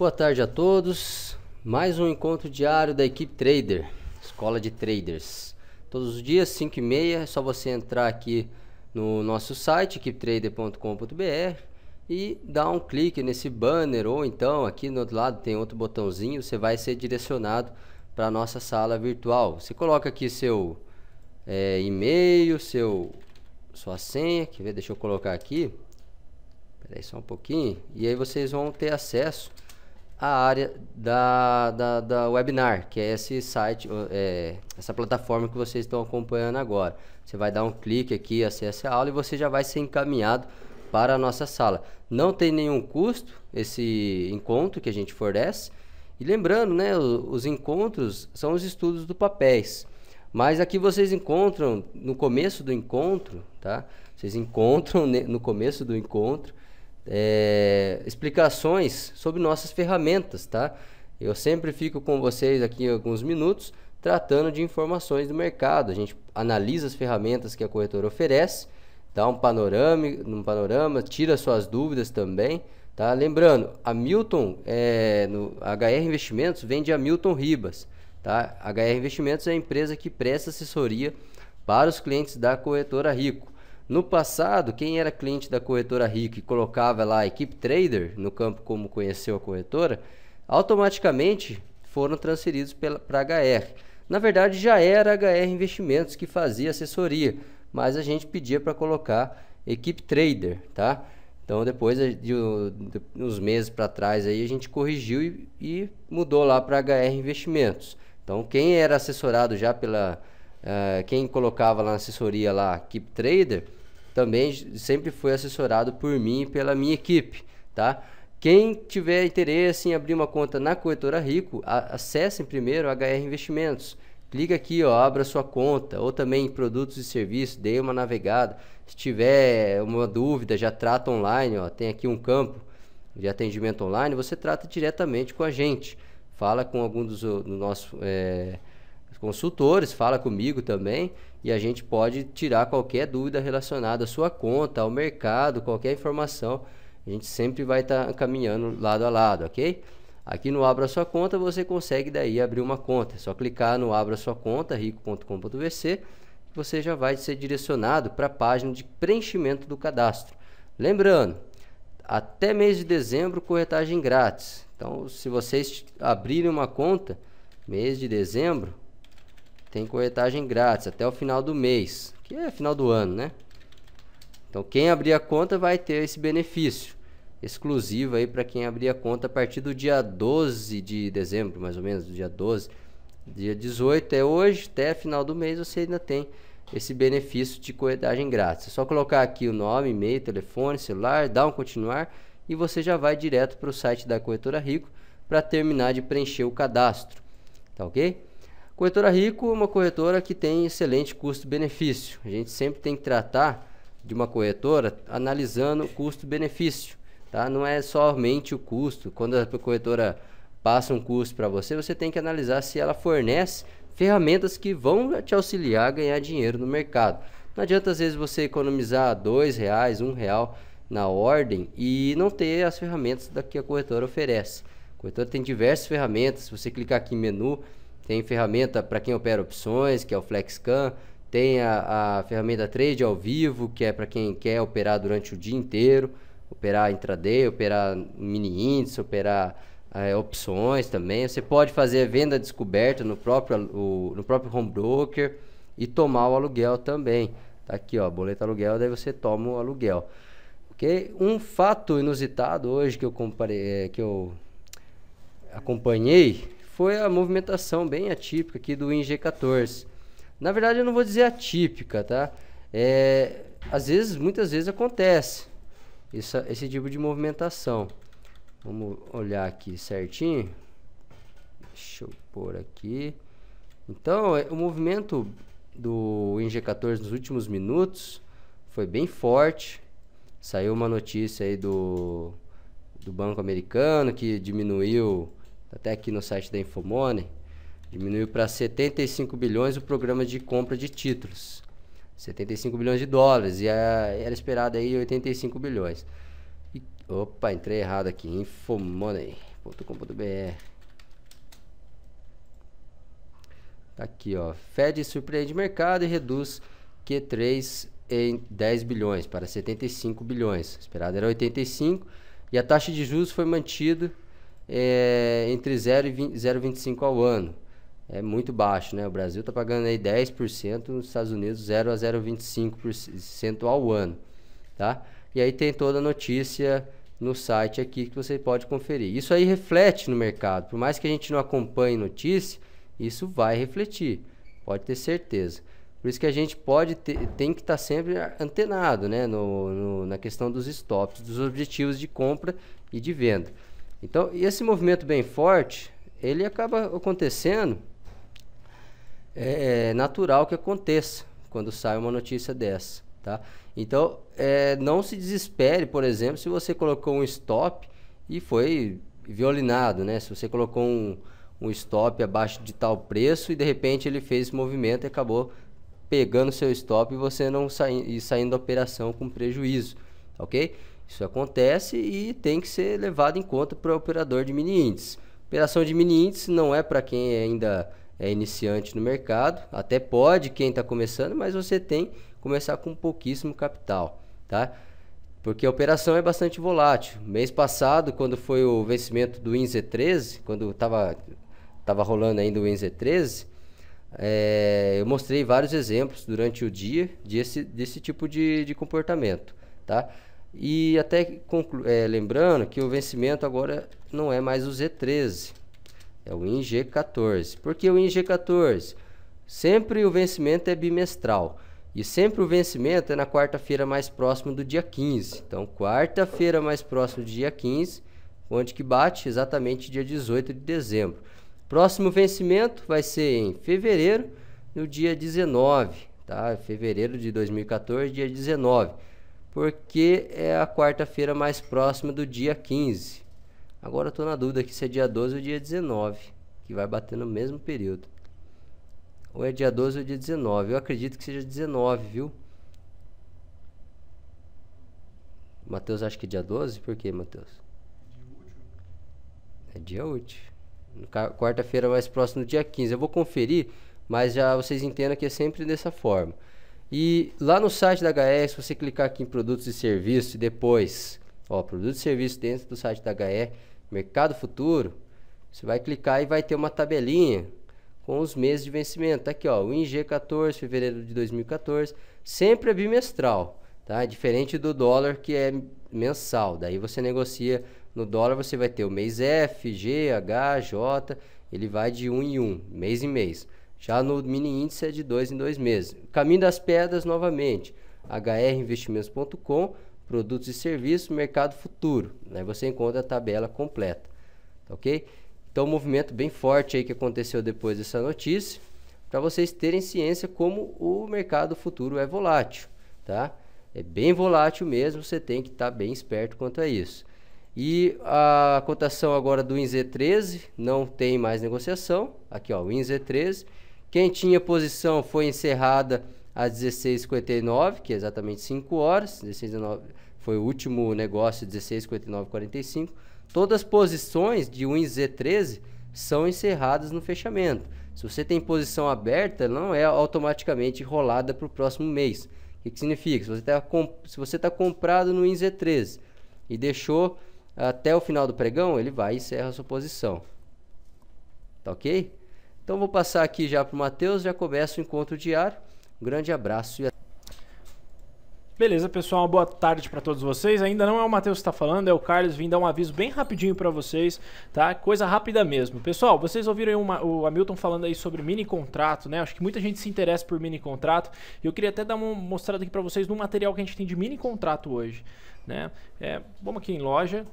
Boa tarde a todos. Mais um encontro diário da equipe Trader, Escola de Traders. Todos os dias, 5 e meia, é só você entrar aqui no nosso site, equipetrader.com.br e dar um clique nesse banner ou então aqui no outro lado tem outro botãozinho, você vai ser direcionado para a nossa sala virtual. Você coloca aqui seu é, e-mail, seu, sua senha, que deixa eu colocar aqui. Espera aí só um pouquinho. E aí vocês vão ter acesso a área da, da, da webinar, que é esse site, é, essa plataforma que vocês estão acompanhando agora. Você vai dar um clique aqui, acessa a aula e você já vai ser encaminhado para a nossa sala. Não tem nenhum custo esse encontro que a gente fornece. E lembrando, né, os encontros são os estudos do papéis. Mas aqui vocês encontram no começo do encontro, tá? Vocês encontram né, no começo do encontro é, explicações sobre nossas ferramentas, tá? Eu sempre fico com vocês aqui alguns minutos tratando de informações do mercado. A gente analisa as ferramentas que a corretora oferece, dá um panorama, um panorama tira suas dúvidas também. Tá? Lembrando, a Milton, é, no HR Investimentos, vende a Milton Ribas. Tá? HR Investimentos é a empresa que presta assessoria para os clientes da corretora Rico. No passado, quem era cliente da corretora Rico e colocava lá a equipe trader no campo como conheceu a corretora, automaticamente foram transferidos para HR. Na verdade, já era HR Investimentos que fazia assessoria, mas a gente pedia para colocar equipe trader, tá? Então depois de, de uns meses para trás aí a gente corrigiu e, e mudou lá para HR Investimentos. Então quem era assessorado já pela uh, quem colocava lá na assessoria lá, Keep Trader, também sempre foi assessorado por mim e pela minha equipe, tá? Quem tiver interesse em abrir uma conta na corretora Rico, acessem primeiro HR Investimentos. Clica aqui, ó, abra sua conta ou também em produtos e serviços, dê uma navegada. Se tiver uma dúvida, já trata online, ó, tem aqui um campo de atendimento online, você trata diretamente com a gente. Fala com algum dos, dos nossos é, eh, consultores, fala comigo também e a gente pode tirar qualquer dúvida relacionada à sua conta, ao mercado, qualquer informação. A gente sempre vai estar tá caminhando lado a lado, ok? Aqui no Abra Sua Conta você consegue daí abrir uma conta. É só clicar no Abra Sua Conta, rico.com.vc, você já vai ser direcionado para a página de preenchimento do cadastro. Lembrando, até mês de dezembro, corretagem grátis. Então, se vocês abrirem uma conta, mês de dezembro, tem corretagem grátis até o final do mês, que é final do ano, né? Então quem abrir a conta vai ter esse benefício exclusivo aí para quem abrir a conta a partir do dia 12 de dezembro, mais ou menos, do dia 12, dia 18 é hoje, até final do mês você ainda tem esse benefício de corretagem grátis. É só colocar aqui o nome, e-mail, telefone, celular, dar um continuar e você já vai direto para o site da corretora Rico para terminar de preencher o cadastro, tá OK? Corretora Rico é uma corretora que tem excelente custo-benefício. A gente sempre tem que tratar de uma corretora analisando custo-benefício, tá? Não é somente o custo. Quando a corretora passa um custo para você, você tem que analisar se ela fornece ferramentas que vão te auxiliar a ganhar dinheiro no mercado. Não adianta às vezes você economizar dois reais, um real na ordem e não ter as ferramentas da que a corretora oferece. A corretora tem diversas ferramentas. Se você clicar aqui em menu, tem ferramenta para quem opera opções, que é o FlexCan. Tem a, a ferramenta Trade ao vivo, que é para quem quer operar durante o dia inteiro, operar intraday, operar mini índice, operar é, opções também. Você pode fazer venda descoberta no próprio, o, no próprio home broker e tomar o aluguel também. Tá aqui, ó, boleto aluguel, daí você toma o aluguel. Um fato inusitado hoje que eu, comparei, é, que eu acompanhei foi a movimentação bem atípica aqui do ING14. Na verdade, eu não vou dizer atípica, tá? É, às vezes, muitas vezes acontece essa, esse tipo de movimentação. Vamos olhar aqui certinho. Deixa eu pôr aqui. Então, é, o movimento do ING14 nos últimos minutos foi bem forte. Saiu uma notícia aí do, do Banco Americano que diminuiu até aqui no site da Infomoney, diminuiu para 75 bilhões o programa de compra de títulos. 75 bilhões de dólares e era esperado aí 85 bilhões. E, opa, entrei errado aqui, infomoney.com.br. Tá aqui, ó. Fed surpreende mercado e reduz Q3 em 10 bilhões para 75 bilhões. esperado era 85 e a taxa de juros foi mantida é, entre 0 e 0,25 ao ano. É muito baixo, né? O Brasil está pagando aí 10%, nos Estados Unidos 0 a 0,25% ao ano, tá? E aí tem toda a notícia no site aqui que você pode conferir. Isso aí reflete no mercado. Por mais que a gente não acompanhe notícia, isso vai refletir. Pode ter certeza. Por isso que a gente pode ter, tem que estar tá sempre antenado né? No, no, na questão dos stops, dos objetivos de compra e de venda. Então, esse movimento bem forte, ele acaba acontecendo, é, é natural que aconteça quando sai uma notícia dessa, tá? Então, é, não se desespere, por exemplo, se você colocou um stop e foi violinado, né? Se você colocou um, um stop abaixo de tal preço e de repente ele fez esse movimento e acabou pegando seu stop e você não sai, e saindo da operação com prejuízo, ok? Isso acontece e tem que ser levado em conta para o operador de mini índice. Operação de mini índice não é para quem ainda é iniciante no mercado, até pode quem está começando, mas você tem que começar com pouquíssimo capital, tá? Porque a operação é bastante volátil. Mês passado, quando foi o vencimento do INSE 13, quando estava tava rolando ainda o INSE 13, é, eu mostrei vários exemplos durante o dia desse, desse tipo de, de comportamento, tá? E até é, lembrando que o vencimento agora não é mais o Z13, é o ING14. Por que o ING14? Sempre o vencimento é bimestral. E sempre o vencimento é na quarta-feira mais próximo do dia 15. Então, quarta-feira mais próximo do dia 15, onde que bate exatamente dia 18 de dezembro. Próximo vencimento vai ser em fevereiro, no dia 19, tá? Fevereiro de 2014, dia 19 porque é a quarta-feira mais próxima do dia 15. Agora eu tô na dúvida aqui se é dia 12 ou dia 19, que vai bater no mesmo período. Ou é dia 12 ou dia 19. Eu acredito que seja 19, viu? Matheus acha que é dia 12? Por que, Matheus? É, é dia útil. Quarta-feira mais próximo do dia 15. Eu vou conferir, mas já vocês entendam que é sempre dessa forma. E lá no site da HE, se você clicar aqui em produtos e serviços, e depois, ó, produtos e serviços dentro do site da HE, mercado futuro, você vai clicar e vai ter uma tabelinha com os meses de vencimento. Tá aqui, ó, o ING 14, fevereiro de 2014, sempre é bimestral, tá? Diferente do dólar que é mensal. Daí você negocia no dólar, você vai ter o mês F, G, H, J, ele vai de um em um, mês em mês. Já no mini índice é de dois em dois meses. Caminho das Pedras, novamente, hrinvestimentos.com, produtos e serviços, mercado futuro. Né? Você encontra a tabela completa, tá ok? Então, um movimento bem forte aí que aconteceu depois dessa notícia, para vocês terem ciência como o mercado futuro é volátil, tá? É bem volátil mesmo, você tem que estar tá bem esperto quanto a isso. E a cotação agora do INZ13 não tem mais negociação. Aqui, ó, o INZ13 quem tinha posição foi encerrada às 16h59, que é exatamente 5 horas. 16 19, foi o último negócio, 16 h 45. Todas as posições de 1 e Z13 são encerradas no fechamento. Se você tem posição aberta, não é automaticamente rolada para o próximo mês. O que, que significa? Se você está comp tá comprado no INZ13 e deixou até o final do pregão, ele vai e encerra a sua posição. Tá ok? Então vou passar aqui já para o Matheus, já começa o encontro diário. Um grande abraço e até... Beleza, pessoal, boa tarde para todos vocês. Ainda não é o Matheus que está falando, é o Carlos. Vim dar um aviso bem rapidinho para vocês, tá? Coisa rápida mesmo. Pessoal, vocês ouviram uma, o Hamilton falando aí sobre mini contrato, né? Acho que muita gente se interessa por mini contrato. E eu queria até dar uma mostrada aqui para vocês no material que a gente tem de mini contrato hoje, né? É, vamos aqui em loja,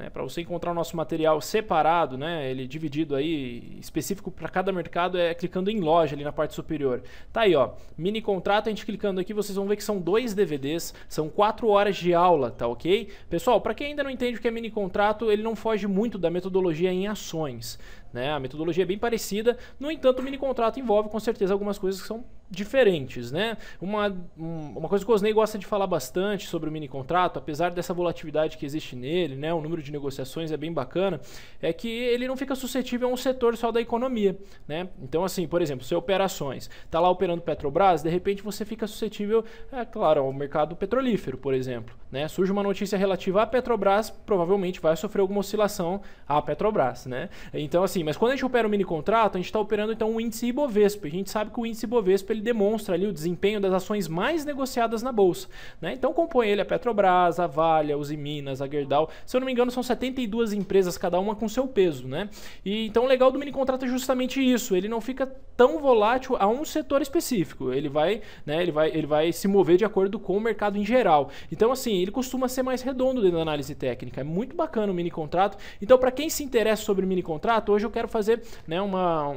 né, para você encontrar o nosso material separado, né, ele dividido aí, específico para cada mercado, é clicando em loja ali na parte superior. Tá aí, ó, mini contrato, a gente clicando aqui, vocês vão ver que são dois DVDs, são quatro horas de aula, tá ok? Pessoal, para quem ainda não entende o que é mini contrato, ele não foge muito da metodologia em ações. Né? A metodologia é bem parecida, no entanto, o mini contrato envolve com certeza algumas coisas que são diferentes, né? Uma, uma coisa que o Osney gosta de falar bastante sobre o mini contrato, apesar dessa volatilidade que existe nele, né? O número de negociações é bem bacana, é que ele não fica suscetível a um setor só da economia, né? Então, assim, por exemplo, se operações tá lá operando Petrobras, de repente você fica suscetível, é claro, ao mercado petrolífero, por exemplo, né? Surge uma notícia relativa à Petrobras, provavelmente vai sofrer alguma oscilação à Petrobras, né? Então, assim, mas quando a gente opera o um mini contrato, a gente está operando então o um índice Ibovespa. A gente sabe que o índice Ibovespa ele ele demonstra ali o desempenho das ações mais negociadas na bolsa. Né? Então compõe ele a Petrobras, a Vale, a Minas, a Gerdau. Se eu não me engano, são 72 empresas, cada uma com seu peso. Né? E então o legal do mini contrato é justamente isso. Ele não fica tão volátil a um setor específico. Ele vai, né, ele vai, ele vai se mover de acordo com o mercado em geral. Então assim, ele costuma ser mais redondo dentro da análise técnica. É muito bacana o mini contrato. Então para quem se interessa sobre mini contrato, hoje eu quero fazer né, uma,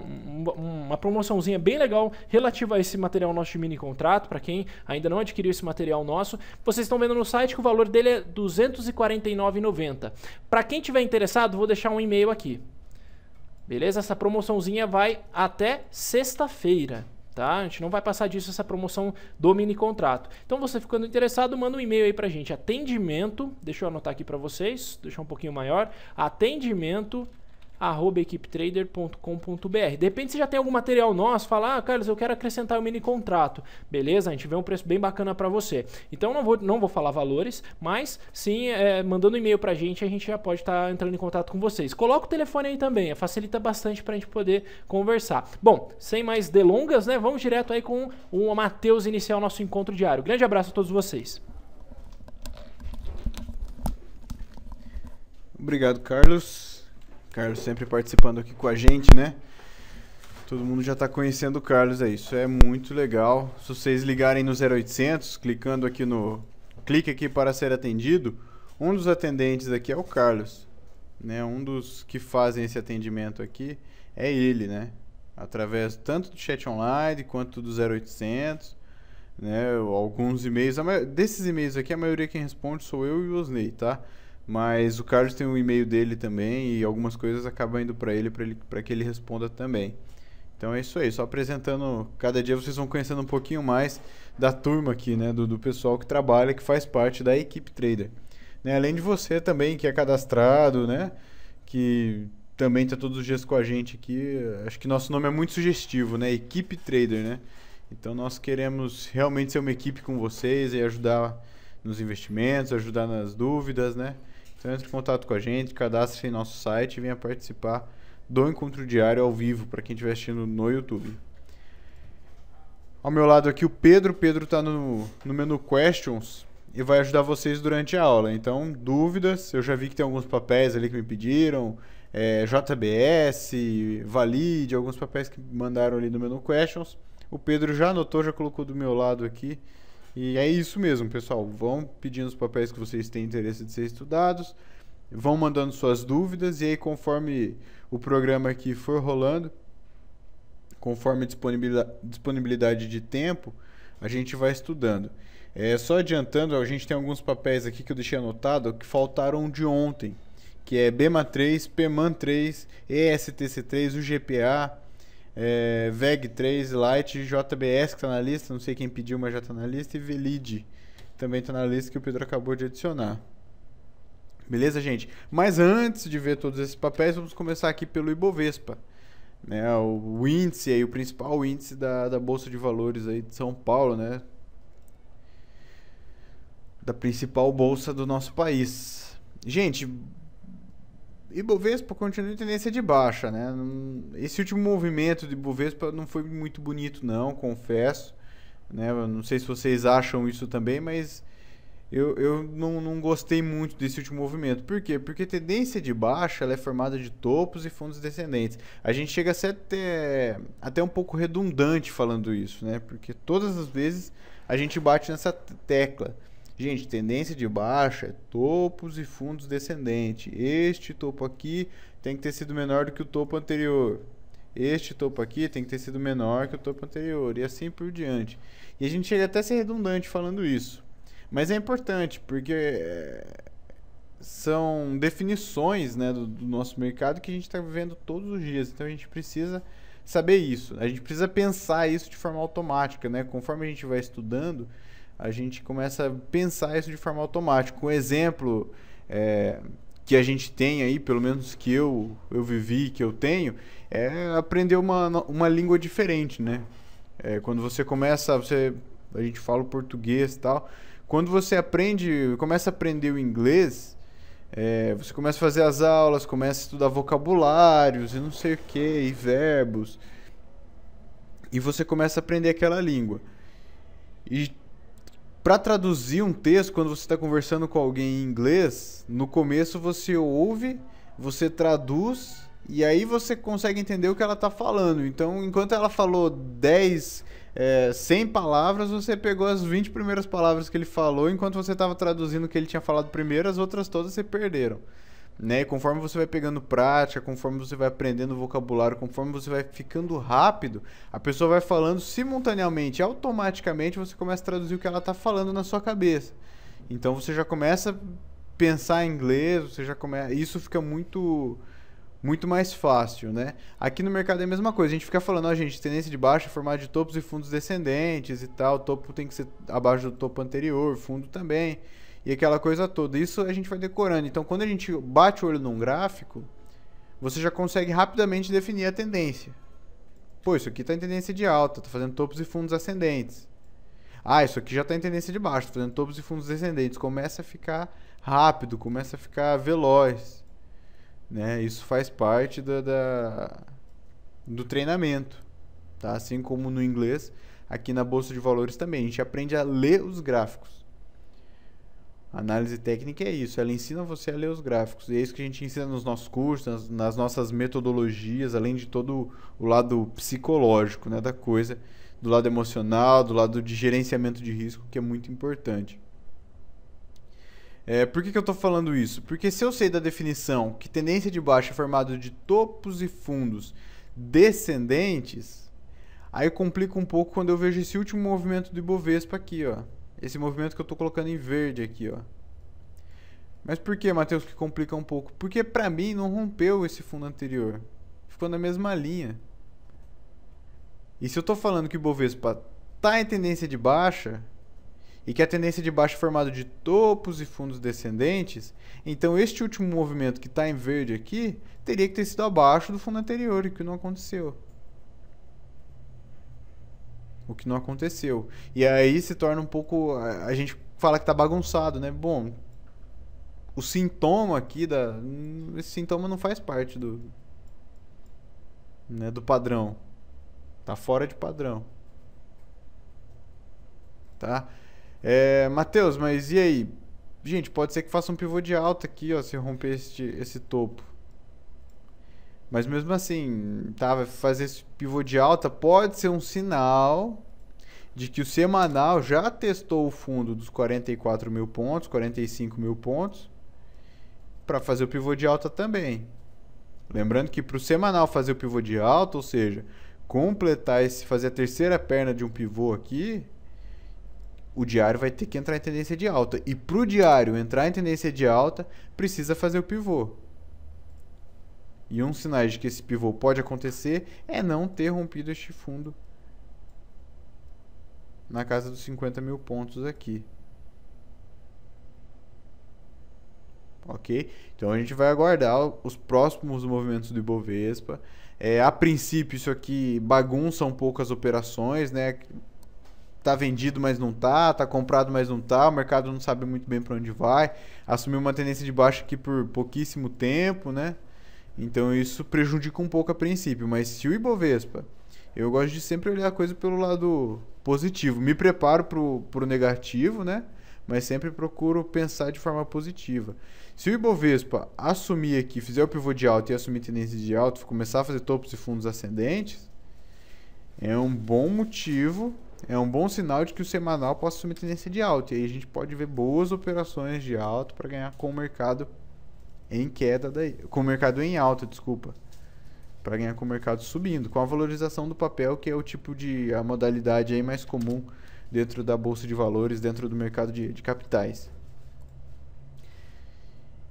uma promoçãozinha bem legal relativa a esse esse material nosso de mini contrato, para quem ainda não adquiriu esse material nosso, vocês estão vendo no site que o valor dele é 249,90. Para quem tiver interessado, vou deixar um e-mail aqui. Beleza? Essa promoçãozinha vai até sexta-feira tá? A gente não vai passar disso essa promoção do mini contrato. Então você ficando interessado, manda um e-mail aí pra gente, atendimento, deixa eu anotar aqui para vocês, deixar um pouquinho maior, atendimento arroba equipetrader.com.br. De repente você já tem algum material nosso, fala, ah, Carlos, eu quero acrescentar um mini contrato. Beleza? A gente vê um preço bem bacana para você. Então não vou, não vou falar valores, mas sim, é, mandando um e-mail para a gente, a gente já pode estar tá entrando em contato com vocês. Coloca o telefone aí também, é, facilita bastante para a gente poder conversar. Bom, sem mais delongas, né? Vamos direto aí com o Matheus iniciar o nosso encontro diário. Grande abraço a todos vocês. Obrigado, Carlos. Carlos sempre participando aqui com a gente, né? Todo mundo já está conhecendo o Carlos aí. Isso é muito legal. Se vocês ligarem no 0800, clicando aqui no. Clique aqui para ser atendido. Um dos atendentes aqui é o Carlos. Né? Um dos que fazem esse atendimento aqui é ele, né? Através tanto do chat online quanto do 0800. Né? Alguns e-mails. Desses e-mails aqui, a maioria quem responde sou eu e o Osney, tá? Mas o Carlos tem um e-mail dele também e algumas coisas acabam indo para ele para que ele responda também. Então é isso aí, só apresentando. Cada dia vocês vão conhecendo um pouquinho mais da turma aqui, né? Do, do pessoal que trabalha, que faz parte da equipe trader. Né? Além de você também, que é cadastrado, né? Que também está todos os dias com a gente aqui. Acho que nosso nome é muito sugestivo, né? Equipe Trader, né? Então nós queremos realmente ser uma equipe com vocês e ajudar nos investimentos, ajudar nas dúvidas, né? Então entre em contato com a gente, cadastre em nosso site e venha participar do encontro diário ao vivo para quem estiver assistindo no YouTube. Ao meu lado aqui o Pedro. Pedro está no, no menu Questions e vai ajudar vocês durante a aula. Então, dúvidas, eu já vi que tem alguns papéis ali que me pediram, é, JBS, Valide, alguns papéis que mandaram ali no menu Questions. O Pedro já anotou, já colocou do meu lado aqui. E é isso mesmo, pessoal. Vão pedindo os papéis que vocês têm interesse de ser estudados, vão mandando suas dúvidas, e aí, conforme o programa aqui for rolando, conforme disponibilidade de tempo, a gente vai estudando. É, só adiantando, a gente tem alguns papéis aqui que eu deixei anotado que faltaram de ontem, que é BEMA3, PEMAN3, ESTC3, o GPA, é, VEG3 Lite, JBS que tá na lista, não sei quem pediu, mas já tá na lista, e Velid também tá na lista que o Pedro acabou de adicionar. Beleza, gente? Mas antes de ver todos esses papéis, vamos começar aqui pelo Ibovespa. Né, o índice aí, o principal índice da, da Bolsa de Valores aí de São Paulo, né? Da principal bolsa do nosso país. Gente, Ibovespa continua em tendência de baixa, né? Esse último movimento de Ibovespa não foi muito bonito, não, confesso. Né? Não sei se vocês acham isso também, mas eu, eu não, não gostei muito desse último movimento. Por quê? Porque tendência de baixa ela é formada de topos e fundos descendentes. A gente chega a ser até, até um pouco redundante falando isso, né? Porque todas as vezes a gente bate nessa tecla. Gente, tendência de baixa é topos e fundos descendente. Este topo aqui tem que ter sido menor do que o topo anterior. Este topo aqui tem que ter sido menor que o topo anterior e assim por diante. E a gente chega até a ser redundante falando isso. Mas é importante porque eh, são definições né, do, do nosso mercado que a gente está vivendo todos os dias. Então a gente precisa saber isso. A gente precisa pensar isso de forma automática. Né? Conforme a gente vai estudando, a gente começa a pensar isso de forma automática. Um exemplo é, que a gente tem aí, pelo menos que eu, eu vivi, que eu tenho, é aprender uma, uma língua diferente, né? É, quando você começa, você, a gente fala o português e tal. Quando você aprende, começa a aprender o inglês, é, você começa a fazer as aulas, começa a estudar vocabulários e não sei o que, e verbos. E você começa a aprender aquela língua. E para traduzir um texto, quando você está conversando com alguém em inglês, no começo você ouve, você traduz e aí você consegue entender o que ela está falando. Então, enquanto ela falou 10, é, 100 palavras, você pegou as 20 primeiras palavras que ele falou, enquanto você estava traduzindo o que ele tinha falado primeiro, as outras todas se perderam né? E conforme você vai pegando prática, conforme você vai aprendendo vocabulário, conforme você vai ficando rápido, a pessoa vai falando simultaneamente, automaticamente você começa a traduzir o que ela está falando na sua cabeça. Então você já começa a pensar em inglês, você já começa, isso fica muito muito mais fácil, né? Aqui no mercado é a mesma coisa. A gente fica falando, a gente, tendência de baixa é formada de topos e fundos descendentes e tal. O topo tem que ser abaixo do topo anterior, fundo também e aquela coisa toda. Isso a gente vai decorando. Então, quando a gente bate o olho num gráfico, você já consegue rapidamente definir a tendência. Pô, isso aqui está em tendência de alta, tá fazendo topos e fundos ascendentes. Ah, isso aqui já está em tendência de baixo, está fazendo topos e fundos descendentes. Começa a ficar rápido, começa a ficar veloz. Né? Isso faz parte da, da do treinamento. Tá? Assim como no inglês, aqui na Bolsa de Valores também. A gente aprende a ler os gráficos análise técnica é isso, ela ensina você a ler os gráficos. E é isso que a gente ensina nos nossos cursos, nas, nas nossas metodologias, além de todo o lado psicológico né, da coisa, do lado emocional, do lado de gerenciamento de risco, que é muito importante. É, por que, que eu estou falando isso? Porque se eu sei da definição que tendência de baixa é formada de topos e fundos descendentes, aí complica um pouco quando eu vejo esse último movimento do Ibovespa aqui, ó esse movimento que eu estou colocando em verde aqui, ó. Mas por que, Matheus, que complica um pouco? Porque para mim não rompeu esse fundo anterior. Ficou na mesma linha. E se eu estou falando que o Bovespa está em tendência de baixa, e que a tendência de baixa é formada de topos e fundos descendentes, então este último movimento que está em verde aqui teria que ter sido abaixo do fundo anterior, e que não aconteceu. O que não aconteceu. E aí se torna um pouco. A gente fala que tá bagunçado, né? Bom, o sintoma aqui da. Esse sintoma não faz parte do. Né, do padrão. Tá fora de padrão. Tá? É, Matheus, mas e aí? Gente, pode ser que faça um pivô de alta aqui, ó, se romper este, esse topo. Mas mesmo assim, tá, fazer esse pivô de alta pode ser um sinal de que o semanal já testou o fundo dos 44 mil pontos, 45 mil pontos, para fazer o pivô de alta também. Lembrando que para o semanal fazer o pivô de alta, ou seja, completar esse, fazer a terceira perna de um pivô aqui, o diário vai ter que entrar em tendência de alta. E para o diário entrar em tendência de alta, precisa fazer o pivô. E um sinal de que esse pivô pode acontecer é não ter rompido este fundo na casa dos 50 mil pontos aqui. Ok? Então a gente vai aguardar os próximos movimentos do Ibovespa. É, a princípio, isso aqui bagunça um pouco as operações, né? Tá vendido, mas não tá, tá comprado, mas não tá, o mercado não sabe muito bem para onde vai. Assumiu uma tendência de baixa aqui por pouquíssimo tempo, né? Então isso prejudica um pouco a princípio, mas se o Ibovespa, eu gosto de sempre olhar a coisa pelo lado positivo. Me preparo para o negativo, né? Mas sempre procuro pensar de forma positiva. Se o Ibovespa assumir aqui, fizer o pivô de alta e assumir tendência de alta, começar a fazer topos e fundos ascendentes, é um bom motivo, é um bom sinal de que o semanal possa assumir tendência de alta. E aí a gente pode ver boas operações de alta para ganhar com o mercado em queda daí, com o mercado em alta, desculpa, para ganhar com o mercado subindo, com a valorização do papel, que é o tipo de a modalidade aí mais comum dentro da bolsa de valores, dentro do mercado de, de capitais.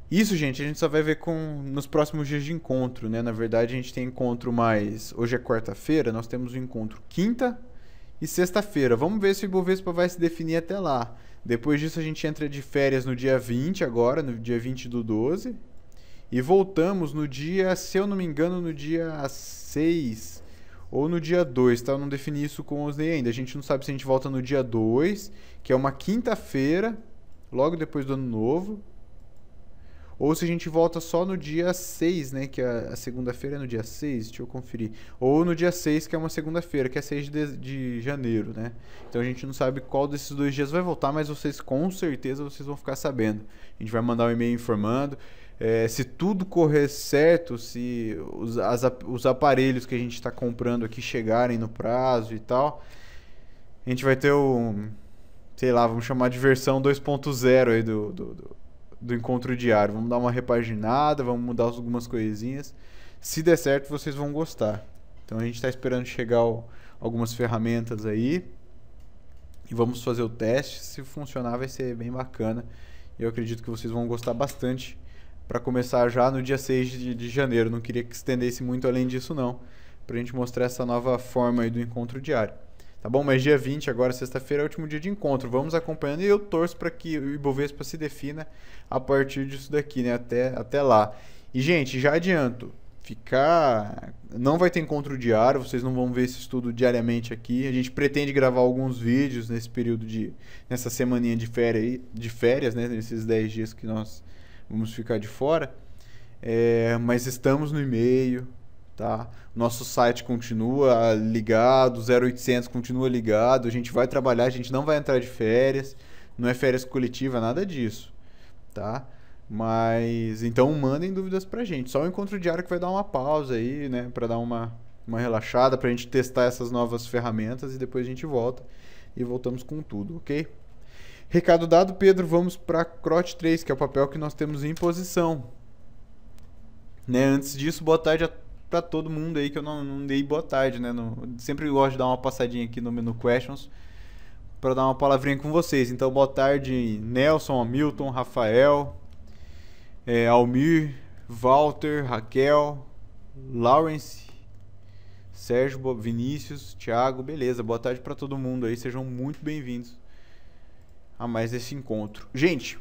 Isso, gente, a gente só vai ver com nos próximos dias de encontro, né? Na verdade, a gente tem encontro mais hoje é quarta-feira, nós temos o um encontro quinta e sexta-feira. Vamos ver se o Ibovespa vai se definir até lá. Depois disso a gente entra de férias no dia 20 agora, no dia 20 do 12, e voltamos no dia, se eu não me engano, no dia 6 ou no dia 2, tá? Eu não defini isso com os nem ainda. A gente não sabe se a gente volta no dia 2, que é uma quinta-feira, logo depois do ano novo. Ou se a gente volta só no dia 6, né? Que é a, a segunda-feira é no dia 6, deixa eu conferir. Ou no dia 6, que é uma segunda-feira, que é 6 de, de janeiro, né? Então a gente não sabe qual desses dois dias vai voltar, mas vocês com certeza vocês vão ficar sabendo. A gente vai mandar um e-mail informando. É, se tudo correr certo, se os, as, os aparelhos que a gente está comprando aqui chegarem no prazo e tal, a gente vai ter o. Sei lá, vamos chamar de versão 2.0 aí do, do, do, do encontro diário. Vamos dar uma repaginada, vamos mudar algumas coisinhas. Se der certo, vocês vão gostar. Então a gente está esperando chegar o, algumas ferramentas aí. E vamos fazer o teste. Se funcionar, vai ser bem bacana. Eu acredito que vocês vão gostar bastante para começar já no dia 6 de, de janeiro. Não queria que estendesse muito além disso, não, para a gente mostrar essa nova forma aí do encontro diário. Tá bom? Mas dia 20, agora sexta-feira, é o último dia de encontro. Vamos acompanhando e eu torço para que o Ibovespa se defina a partir disso daqui, né? Até, até lá. E, gente, já adianto, ficar. Não vai ter encontro diário, vocês não vão ver esse estudo diariamente aqui. A gente pretende gravar alguns vídeos nesse período de. nessa semaninha de férias, de férias né? Nesses 10 dias que nós vamos ficar de fora. É, mas estamos no e-mail, tá? Nosso site continua ligado, 0800 continua ligado, a gente vai trabalhar, a gente não vai entrar de férias, não é férias coletiva, nada disso, tá? Mas então mandem dúvidas pra gente. Só o encontro diário que vai dar uma pausa aí, né, para dar uma uma relaxada pra gente testar essas novas ferramentas e depois a gente volta e voltamos com tudo, OK? Recado dado, Pedro, vamos para Crote 3, que é o papel que nós temos em posição. Né? Antes disso, boa tarde para todo mundo aí, que eu não, não dei boa tarde, né? sempre gosto de dar uma passadinha aqui no menu questions para dar uma palavrinha com vocês. Então, boa tarde, Nelson, Hamilton, Rafael, é, Almir, Walter, Raquel, Lawrence, Sérgio, Vinícius, Thiago, beleza. Boa tarde para todo mundo aí, sejam muito bem-vindos a mais desse encontro. Gente,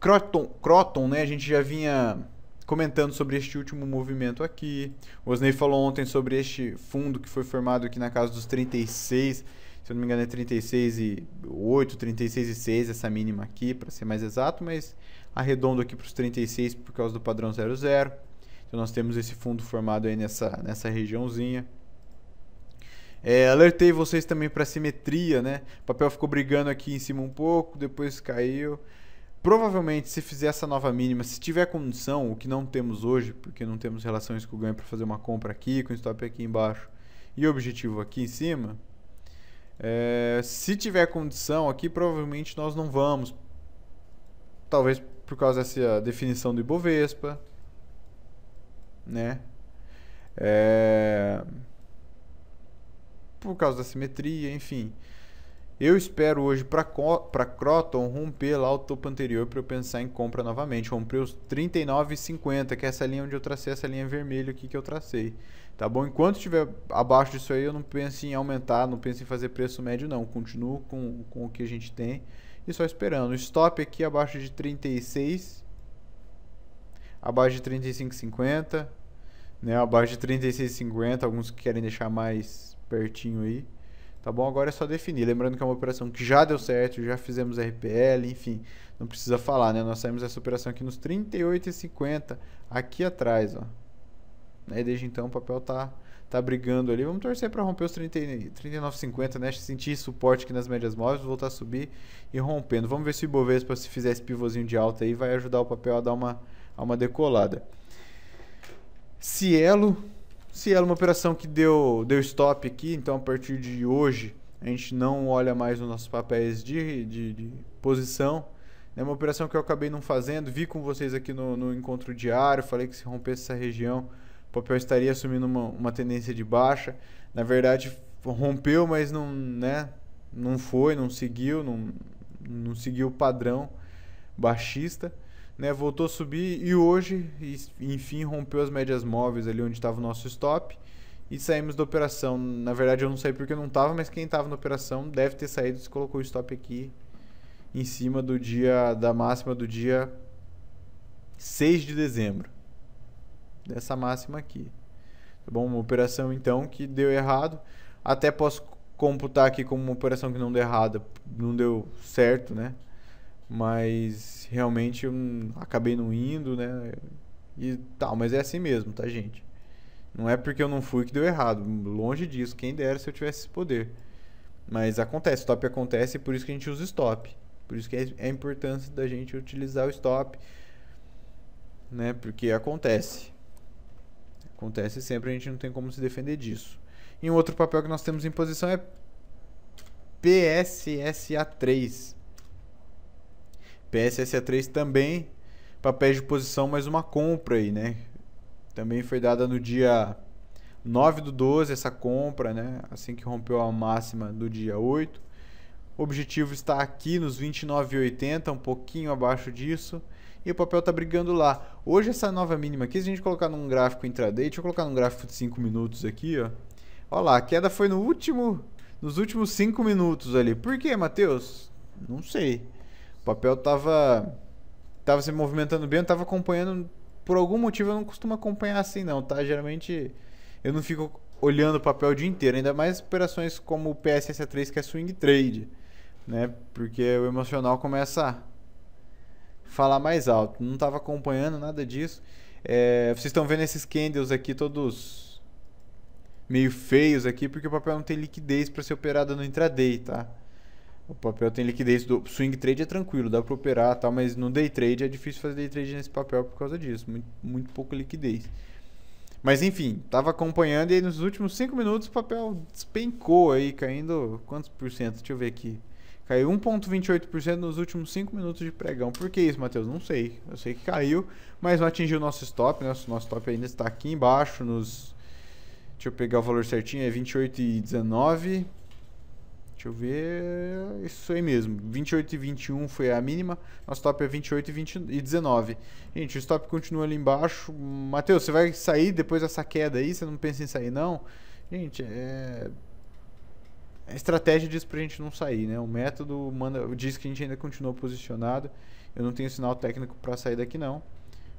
Croton, Croton, né? A gente já vinha comentando sobre este último movimento aqui. O Osney falou ontem sobre este fundo que foi formado aqui na casa dos 36, se eu não me engano é 36 e 8, 36 e 6, essa mínima aqui, para ser mais exato, mas arredondo aqui para os 36 por causa do padrão 00. Então nós temos esse fundo formado aí nessa, nessa regiãozinha. É, alertei vocês também para simetria, né? O papel ficou brigando aqui em cima um pouco, depois caiu. Provavelmente, se fizer essa nova mínima, se tiver condição, o que não temos hoje, porque não temos relações com o ganho para fazer uma compra aqui, com stop aqui embaixo e objetivo aqui em cima, é, se tiver condição aqui, provavelmente nós não vamos. Talvez por causa dessa definição do Ibovespa, né? É por causa da simetria, enfim. Eu espero hoje para Croton romper lá o topo anterior para eu pensar em compra novamente. Romper os 39,50, que é essa linha onde eu tracei essa linha vermelha aqui que eu tracei. Tá bom? Enquanto estiver abaixo disso aí, eu não penso em aumentar, não penso em fazer preço médio não. Continuo com, com o que a gente tem e só esperando. stop aqui abaixo de 36, abaixo de 35,50 né? Abaixo de 36,50, alguns que querem deixar mais pertinho aí. Tá bom? Agora é só definir. Lembrando que é uma operação que já deu certo, já fizemos RPL, enfim, não precisa falar, né? Nós saímos essa operação aqui nos 38,50, aqui atrás, ó. Né? Desde então o papel tá tá brigando ali. Vamos torcer para romper os 39,50, né? Sentir suporte aqui nas médias móveis, voltar a subir e rompendo. Vamos ver se o Ibovespa, se fizer esse pivôzinho de alta aí, vai ajudar o papel a dar uma, a uma decolada. Cielo. Cielo é uma operação que deu, deu stop aqui, então a partir de hoje a gente não olha mais os nossos papéis de, de, de posição. É uma operação que eu acabei não fazendo, vi com vocês aqui no, no encontro diário, falei que se rompesse essa região, o papel estaria assumindo uma, uma tendência de baixa. Na verdade, rompeu, mas não, né, não foi, não seguiu, não, não seguiu o padrão baixista né, voltou a subir e hoje, enfim, rompeu as médias móveis ali onde estava o nosso stop e saímos da operação. Na verdade, eu não sei porque não estava, mas quem estava na operação deve ter saído e colocou o stop aqui em cima do dia da máxima do dia 6 de dezembro. Dessa máxima aqui. Tá bom? Uma operação então que deu errado. Até posso computar aqui como uma operação que não deu errada, não deu certo, né? Mas realmente eu acabei não indo, né? E tal, mas é assim mesmo, tá, gente? Não é porque eu não fui que deu errado. Longe disso, quem dera se eu tivesse esse poder. Mas acontece, stop acontece e por isso que a gente usa stop. Por isso que é a é importância da gente utilizar o stop, né? Porque acontece. Acontece sempre, a gente não tem como se defender disso. E um outro papel que nós temos em posição é PSSA3. PSSA3 também, papéis de posição, mais uma compra aí, né? Também foi dada no dia 9 do 12 essa compra, né? Assim que rompeu a máxima do dia 8. O objetivo está aqui nos 29,80, um pouquinho abaixo disso. E o papel está brigando lá. Hoje essa nova mínima aqui, se a gente colocar num gráfico intraday, deixa eu colocar num gráfico de 5 minutos aqui, ó. Olha lá, a queda foi no último, nos últimos 5 minutos ali. Por quê, Matheus? Não sei. O papel tava, tava se movimentando bem, eu tava acompanhando. Por algum motivo eu não costumo acompanhar assim, não, tá? Geralmente eu não fico olhando o papel o dia inteiro, ainda mais operações como o PSS3, que é swing trade, né? Porque o emocional começa a falar mais alto. Não estava acompanhando nada disso. É, vocês estão vendo esses candles aqui todos meio feios aqui, porque o papel não tem liquidez para ser operado no intraday, tá? O papel tem liquidez do swing trade é tranquilo, dá para operar, tal, tá, mas no day trade é difícil fazer day trade nesse papel por causa disso, muito, muito pouca liquidez. Mas enfim, tava acompanhando e aí nos últimos 5 minutos o papel despencou aí, caindo quantos por cento? Deixa eu ver aqui. Caiu 1,28% nos últimos 5 minutos de pregão. Por que isso, Matheus? Não sei. Eu sei que caiu, mas não atingiu o nosso stop. Nosso, né? nosso stop ainda está aqui embaixo. Nos... Deixa eu pegar o valor certinho. É 28,19. Deixa eu ver. Isso aí mesmo. 28 e 21 foi a mínima. Nosso top é 28 e, 20 e 19. Gente, o stop continua ali embaixo. Matheus, você vai sair depois dessa queda aí? Você não pensa em sair, não? Gente, é. A é estratégia diz pra gente não sair, né? O método manda, diz que a gente ainda continua posicionado. Eu não tenho sinal técnico para sair daqui, não.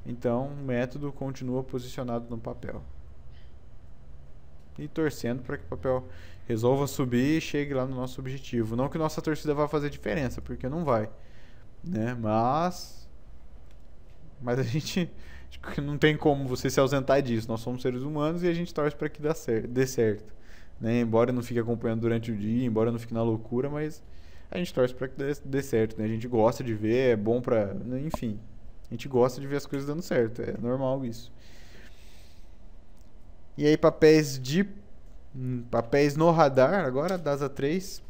Então, o método continua posicionado no papel. E torcendo para que o papel resolva subir e chegue lá no nosso objetivo. Não que nossa torcida vá fazer diferença, porque não vai, né? Mas mas a gente não tem como você se ausentar disso. Nós somos seres humanos e a gente torce para que dê certo, dê certo, né? Embora não fique acompanhando durante o dia, embora não fique na loucura, mas a gente torce para que dê, dê certo, né? A gente gosta de ver, é bom para, né? enfim. A gente gosta de ver as coisas dando certo, é normal isso. E aí papéis de Hum, papéis no radar agora, DASA 3.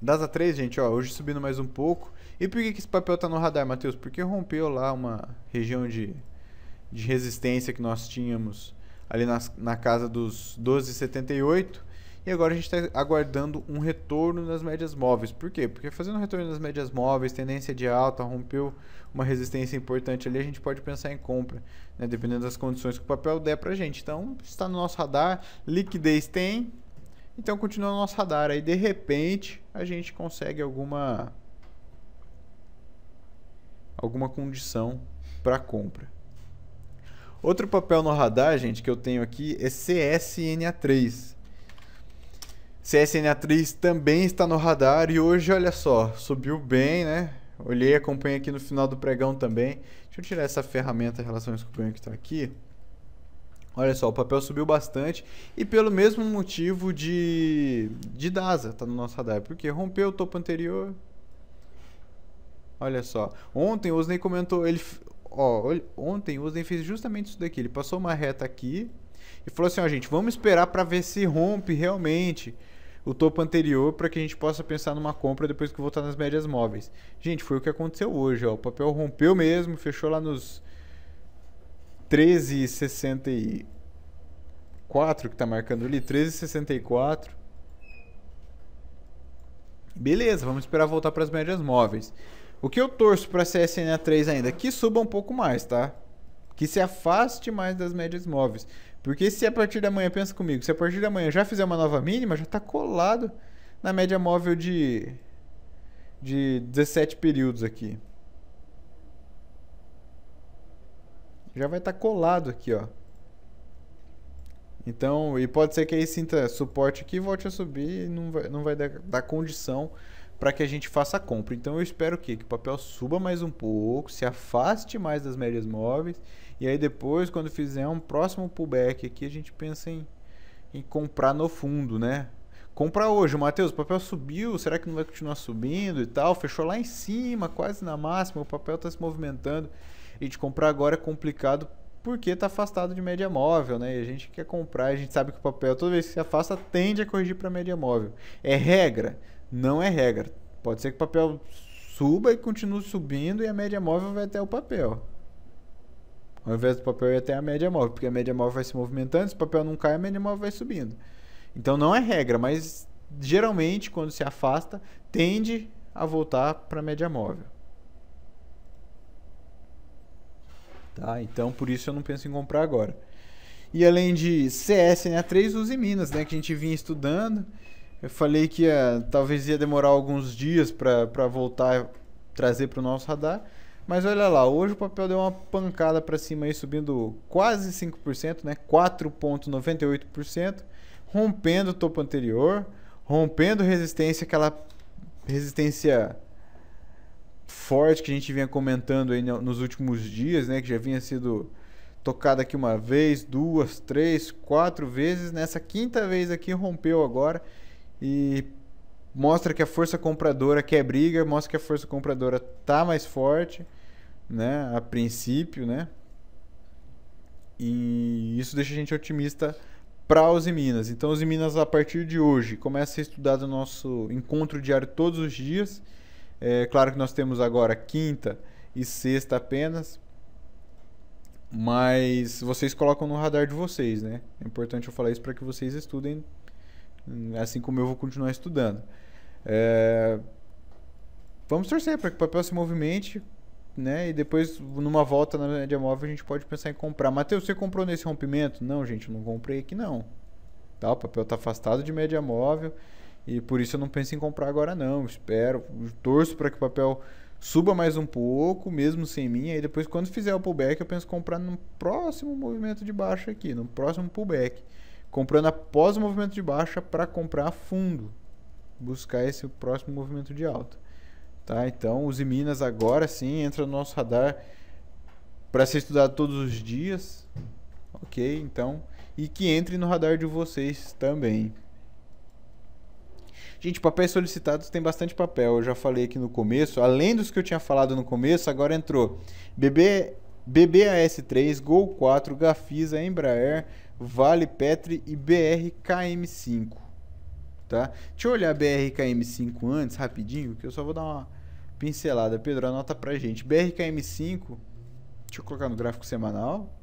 DASA 3, gente, ó, hoje subindo mais um pouco. E por que, que esse papel está no radar, Matheus? Porque rompeu lá uma região de, de resistência que nós tínhamos ali na, na casa dos 12,78. E agora a gente está aguardando um retorno nas médias móveis. Por quê? Porque fazendo um retorno nas médias móveis, tendência de alta, rompeu uma resistência importante ali, a gente pode pensar em compra, né? dependendo das condições que o papel der para a gente. Então, está no nosso radar, liquidez tem, então continua no nosso radar. Aí, de repente, a gente consegue alguma, alguma condição para compra. Outro papel no radar, gente, que eu tenho aqui é CSNA3. CSN Atriz também está no radar e hoje, olha só, subiu bem, né? Olhei, acompanhei aqui no final do pregão também. Deixa eu tirar essa ferramenta relação com o que está aqui. Olha só, o papel subiu bastante e pelo mesmo motivo de, de DASA, está no nosso radar, porque rompeu o topo anterior. Olha só, ontem o Osney comentou, ele, ó, ontem o Osney fez justamente isso daqui, ele passou uma reta aqui e falou assim, ó gente, vamos esperar para ver se rompe realmente o topo anterior para que a gente possa pensar numa compra depois que voltar nas médias móveis. Gente, foi o que aconteceu hoje. Ó. O papel rompeu mesmo, fechou lá nos 13,64 que está marcando ali, 13,64. Beleza, vamos esperar voltar para as médias móveis. O que eu torço para a CSNA3 ainda? Que suba um pouco mais, tá? Que se afaste mais das médias móveis. Porque se a partir da manhã, pensa comigo, se a partir da manhã já fizer uma nova mínima, já está colado na média móvel de, de 17 períodos aqui. Já vai estar tá colado aqui, ó. Então, e pode ser que aí sinta suporte aqui, volte a subir e não vai, não vai dar, dar condição para que a gente faça a compra. Então eu espero quê que o papel suba mais um pouco, se afaste mais das médias móveis e aí depois, quando fizer um próximo pullback aqui, a gente pensa em, em comprar no fundo, né? Comprar hoje, Matheus, o papel subiu, será que não vai continuar subindo e tal? Fechou lá em cima, quase na máxima, o papel está se movimentando. E de comprar agora é complicado porque está afastado de média móvel, né? E a gente quer comprar, a gente sabe que o papel, toda vez que se afasta, tende a corrigir para média móvel. É regra? Não é regra. Pode ser que o papel suba e continue subindo e a média móvel vai até o papel. Ao invés do papel, ia até a média móvel, porque a média móvel vai se movimentando, se o papel não cai, a média móvel vai subindo. Então não é regra, mas geralmente quando se afasta, tende a voltar para a média móvel. Tá? Então por isso eu não penso em comprar agora. E além de CSNA3, use Minas, né, que a gente vinha estudando. Eu falei que ia, eh, talvez ia demorar alguns dias para voltar trazer para o nosso radar. Mas olha lá, hoje o papel deu uma pancada para cima aí, subindo quase 5%, né? 4,98%, rompendo o topo anterior, rompendo resistência, aquela resistência forte que a gente vinha comentando aí nos últimos dias, né? Que já vinha sido tocada aqui uma vez, duas, três, quatro vezes. Nessa quinta vez aqui rompeu agora e mostra que a força compradora quer briga, mostra que a força compradora tá mais forte né, a princípio, né? E isso deixa a gente otimista para os Minas. Então, os Minas a partir de hoje começa a estudar o nosso encontro diário todos os dias. É claro que nós temos agora quinta e sexta apenas, mas vocês colocam no radar de vocês, né? É importante eu falar isso para que vocês estudem, assim como eu vou continuar estudando. É... Vamos torcer para que o papel se movimente, né? E depois, numa volta na média móvel, a gente pode pensar em comprar. Matheus, você comprou nesse rompimento? Não, gente, eu não comprei aqui não. Tá, o papel está afastado de média móvel e por isso eu não penso em comprar agora não. Espero, torço para que o papel suba mais um pouco, mesmo sem mim. Aí depois, quando fizer o pullback, eu penso em comprar no próximo movimento de baixa aqui, no próximo pullback. Comprando após o movimento de baixa para comprar fundo, buscar esse próximo movimento de alta. Tá? Então, o Minas agora sim entra no nosso radar para ser estudado todos os dias. Ok, então. E que entre no radar de vocês também. Gente, papéis solicitados tem bastante papel. Eu já falei aqui no começo. Além dos que eu tinha falado no começo, agora entrou BB, BBAS3, Gol 4, Gafisa, Embraer, Vale Petri e BRKM5. Tá? Deixa eu olhar a BRKM5 antes, rapidinho, que eu só vou dar uma pincelada. Pedro, anota pra gente. BRKM5, deixa eu colocar no gráfico semanal.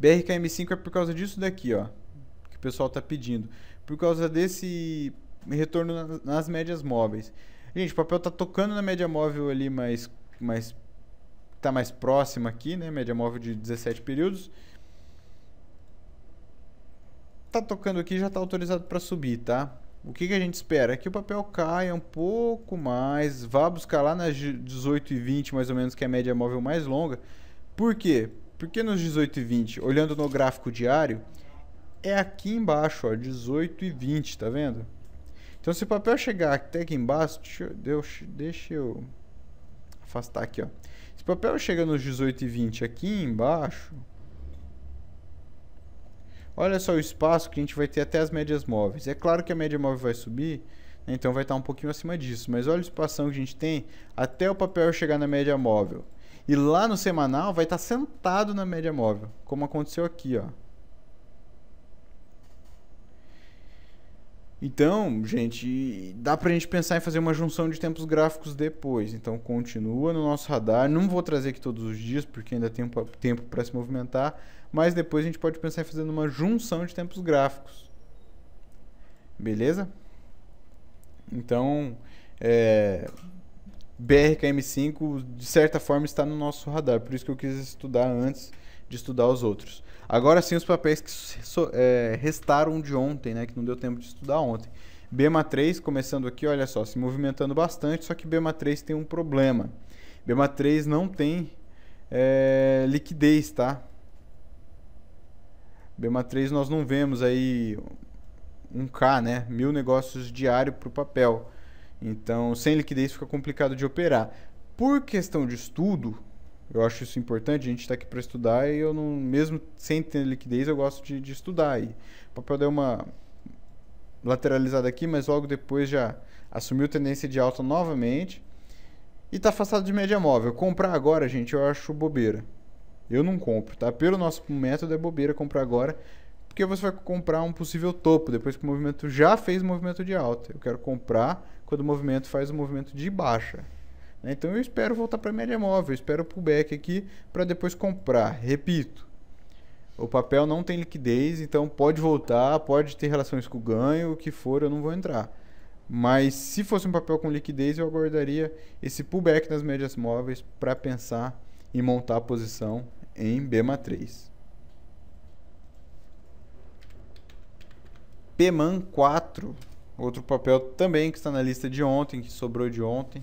BRKM5 é por causa disso daqui, ó, que o pessoal tá pedindo. Por causa desse retorno nas médias móveis. Gente, o papel tá tocando na média móvel ali, mas, mas tá mais próxima aqui, né? Média móvel de 17 períodos. Tá tocando aqui, já tá autorizado para subir, tá? o que, que a gente espera? É que o papel caia um pouco mais, vá buscar lá nas 18 e 20, mais ou menos, que é a média móvel mais longa. Por quê? Porque nos 18 e 20, olhando no gráfico diário, é aqui embaixo, ó, 18 e 20, tá vendo? Então se o papel chegar até aqui embaixo, deixa eu, deixa eu afastar aqui, ó. Se o papel chega nos 18 e 20 aqui embaixo, Olha só o espaço que a gente vai ter até as médias móveis. É claro que a média móvel vai subir, né, então vai estar um pouquinho acima disso. Mas olha o espaço que a gente tem até o papel chegar na média móvel. E lá no semanal vai estar sentado na média móvel, como aconteceu aqui, ó. Então, gente, dá para a gente pensar em fazer uma junção de tempos gráficos depois. Então, continua no nosso radar. Não vou trazer aqui todos os dias, porque ainda tem um tempo para se movimentar mas depois a gente pode pensar em fazer uma junção de tempos gráficos. Beleza? Então, é, BRKM5 de certa forma está no nosso radar, por isso que eu quis estudar antes de estudar os outros. Agora sim, os papéis que é, restaram de ontem, né, que não deu tempo de estudar ontem. Bema 3, começando aqui, olha só, se movimentando bastante, só que Bema 3 tem um problema. Bema 3 não tem é, liquidez, tá? BMA3 nós não vemos aí 1K, né? Mil negócios diário para o papel. Então, sem liquidez fica complicado de operar. Por questão de estudo, eu acho isso importante, a gente está aqui para estudar e eu não, mesmo sem ter liquidez, eu gosto de, de estudar e O papel deu uma lateralizada aqui, mas logo depois já assumiu tendência de alta novamente. E está afastado de média móvel. Comprar agora, gente, eu acho bobeira. Eu não compro, tá? Pelo nosso método é bobeira comprar agora, porque você vai comprar um possível topo depois que o movimento já fez o movimento de alta. Eu quero comprar quando o movimento faz o movimento de baixa. Né? Então eu espero voltar para a média móvel, eu espero o pullback aqui para depois comprar. Repito, o papel não tem liquidez, então pode voltar, pode ter relações com o ganho, o que for, eu não vou entrar. Mas se fosse um papel com liquidez, eu aguardaria esse pullback nas médias móveis para pensar em montar a posição em BEMA3. PEMAN4, outro papel também que está na lista de ontem, que sobrou de ontem.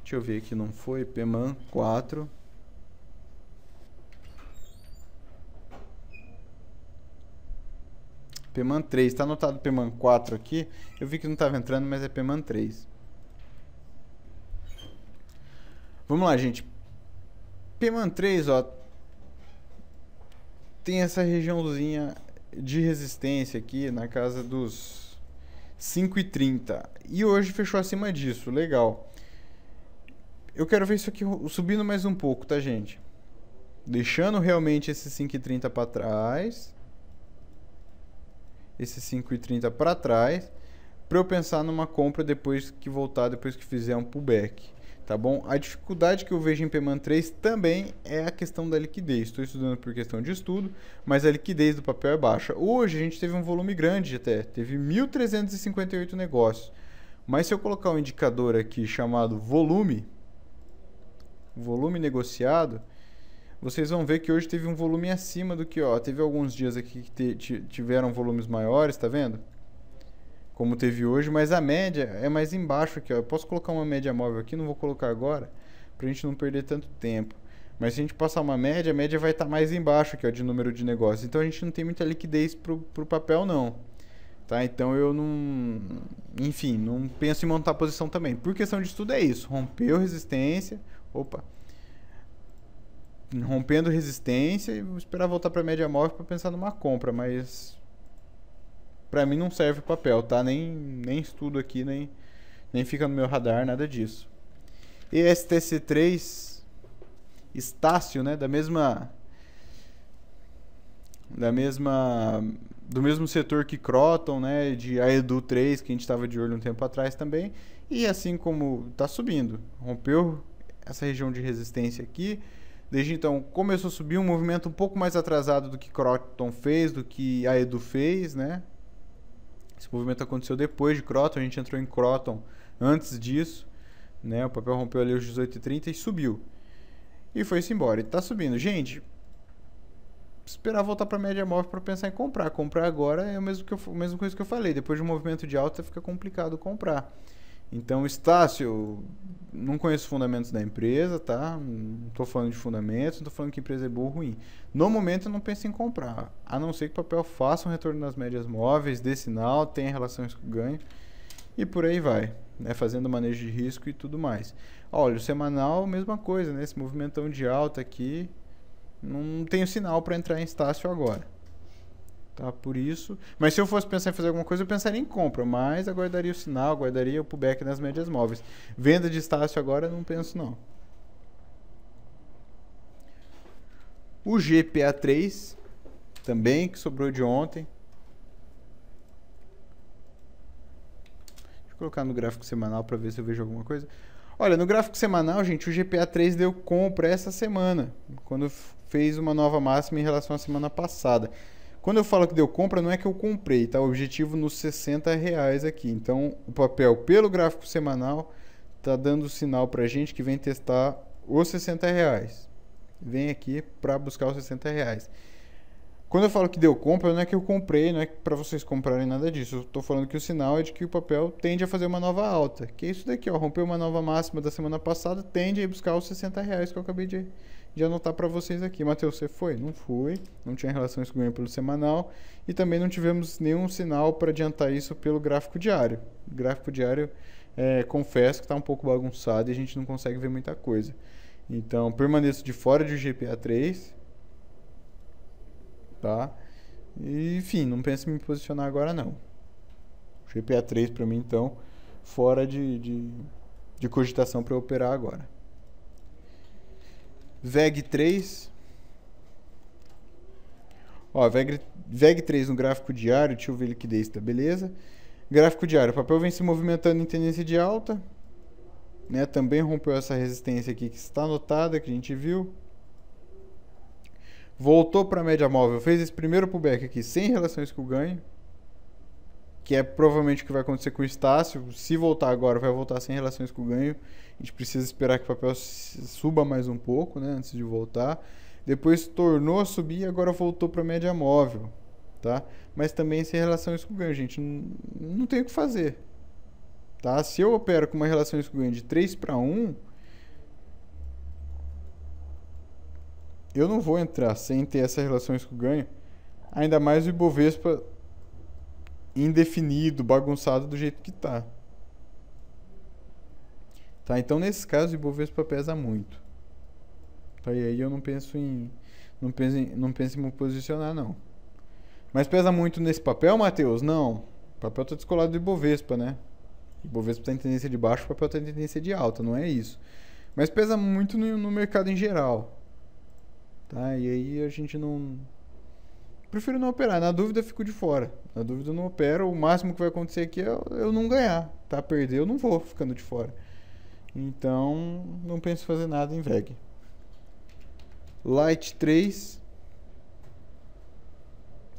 Deixa eu ver aqui, não foi? PEMAN4. PEMAN 3, está anotado PEMAN 4 aqui. Eu vi que não estava entrando, mas é PEMAN 3. Vamos lá, gente. PEMAN 3, ó, tem essa regiãozinha de resistência aqui na casa dos 5,30. E hoje fechou acima disso, legal. Eu quero ver isso aqui subindo mais um pouco, tá, gente? Deixando realmente esse 5,30 para trás. Esse 5,30 para trás. Para eu pensar numa compra depois que voltar, depois que fizer um pullback tá bom? A dificuldade que eu vejo em Peman 3 também é a questão da liquidez. Estou estudando por questão de estudo, mas a liquidez do papel é baixa. Hoje a gente teve um volume grande até, teve 1.358 negócios. Mas se eu colocar um indicador aqui chamado volume, volume negociado, vocês vão ver que hoje teve um volume acima do que, ó, teve alguns dias aqui que tiveram volumes maiores, tá vendo? como teve hoje, mas a média é mais embaixo aqui. Ó. Eu posso colocar uma média móvel aqui, não vou colocar agora, para a gente não perder tanto tempo. Mas se a gente passar uma média, a média vai estar tá mais embaixo aqui ó, de número de negócios. Então a gente não tem muita liquidez para o papel, não. Tá? Então eu não. Enfim, não penso em montar posição também. Por questão de estudo, é isso. Rompeu resistência. Opa! Rompendo resistência e vou esperar voltar para a média móvel para pensar numa compra, mas para mim não serve o papel, tá? Nem, nem estudo aqui, nem, nem fica no meu radar, nada disso. E STC 3 Estácio, né? Da mesma. Da mesma. Do mesmo setor que Croton, né? De Aedu 3, que a gente estava de olho um tempo atrás também. E assim como está subindo, rompeu essa região de resistência aqui. Desde então começou a subir um movimento um pouco mais atrasado do que Croton fez, do que Aedu fez, né? Esse movimento aconteceu depois de Croton, a gente entrou em Croton antes disso, né? O papel rompeu ali os 18,30 e subiu. E foi-se embora, e tá subindo. Gente, esperar voltar para média móvel para pensar em comprar. Comprar agora é o mesmo que a mesma coisa que eu falei. Depois de um movimento de alta fica complicado comprar. Então, Estácio, não conheço fundamentos da empresa, tá? Não tô falando de fundamentos, não tô falando que a empresa é boa ou ruim. No momento eu não penso em comprar, a não ser que o papel faça um retorno nas médias móveis, dê sinal, tenha relações com ganho e por aí vai, né? Fazendo manejo de risco e tudo mais. Olha, o semanal, mesma coisa, né? Esse movimentão de alta aqui, não tenho sinal para entrar em estácio agora. Tá, por isso. Mas se eu fosse pensar em fazer alguma coisa, eu pensaria em compra, mas aguardaria o sinal, aguardaria o pullback nas médias móveis. Venda de estácio agora não penso não. O GPA3 também que sobrou de ontem. Deixa eu colocar no gráfico semanal para ver se eu vejo alguma coisa. Olha, no gráfico semanal, gente, o GPA3 deu compra essa semana, quando fez uma nova máxima em relação à semana passada. Quando eu falo que deu compra, não é que eu comprei, tá? O objetivo nos 60 reais aqui. Então, o papel pelo gráfico semanal tá dando sinal pra gente que vem testar os 60 reais. Vem aqui para buscar os 60 reais. Quando eu falo que deu compra, não é que eu comprei, não é para vocês comprarem nada disso. Eu estou falando que o sinal é de que o papel tende a fazer uma nova alta. Que é isso daqui, ó. Rompeu uma nova máxima da semana passada, tende a buscar os 60 reais que eu acabei de de anotar para vocês aqui. Matheus, você foi? Não fui. Não tinha relação isso ganho pelo semanal. E também não tivemos nenhum sinal para adiantar isso pelo gráfico diário. O gráfico diário, é, confesso que está um pouco bagunçado e a gente não consegue ver muita coisa. Então, permaneço de fora de GPA 3. Tá? E, enfim, não penso em me posicionar agora não. GPA 3 para mim, então, fora de, de, de cogitação para operar agora. VEG 3. Ó, VEG, VEG 3 no gráfico diário, deixa eu ver liquidez, tá beleza? Gráfico diário, o papel vem se movimentando em tendência de alta, né? Também rompeu essa resistência aqui que está anotada que a gente viu. Voltou para a média móvel, fez esse primeiro pullback aqui sem relações com o ganho, que é provavelmente o que vai acontecer com o Estácio. Se voltar agora, vai voltar sem relações com o ganho a gente precisa esperar que o papel suba mais um pouco, né, antes de voltar. Depois tornou a subir e agora voltou para a média móvel, tá? Mas também sem relação isso com ganho, gente, não, não tem o que fazer. Tá? Se eu opero com uma relação isso ganho de 3 para 1, eu não vou entrar sem ter essa relação com ganho, ainda mais o Ibovespa indefinido, bagunçado do jeito que tá. Tá? Então, nesses casos, o Ibovespa pesa muito. Tá? E aí eu não penso em não penso em, não penso em me posicionar, não. Mas pesa muito nesse papel, Matheus? Não. O papel está descolado do Ibovespa, né? O Ibovespa está em tendência de baixo, o papel está em tendência de alta, não é isso. Mas pesa muito no, no mercado em geral. Tá? E aí a gente não, prefiro não operar. Na dúvida, fico de fora. Na dúvida, eu não opero. O máximo que vai acontecer aqui é eu não ganhar, tá? Perder, eu não vou ficando de fora. Então, não penso fazer nada em VEG. Light 3.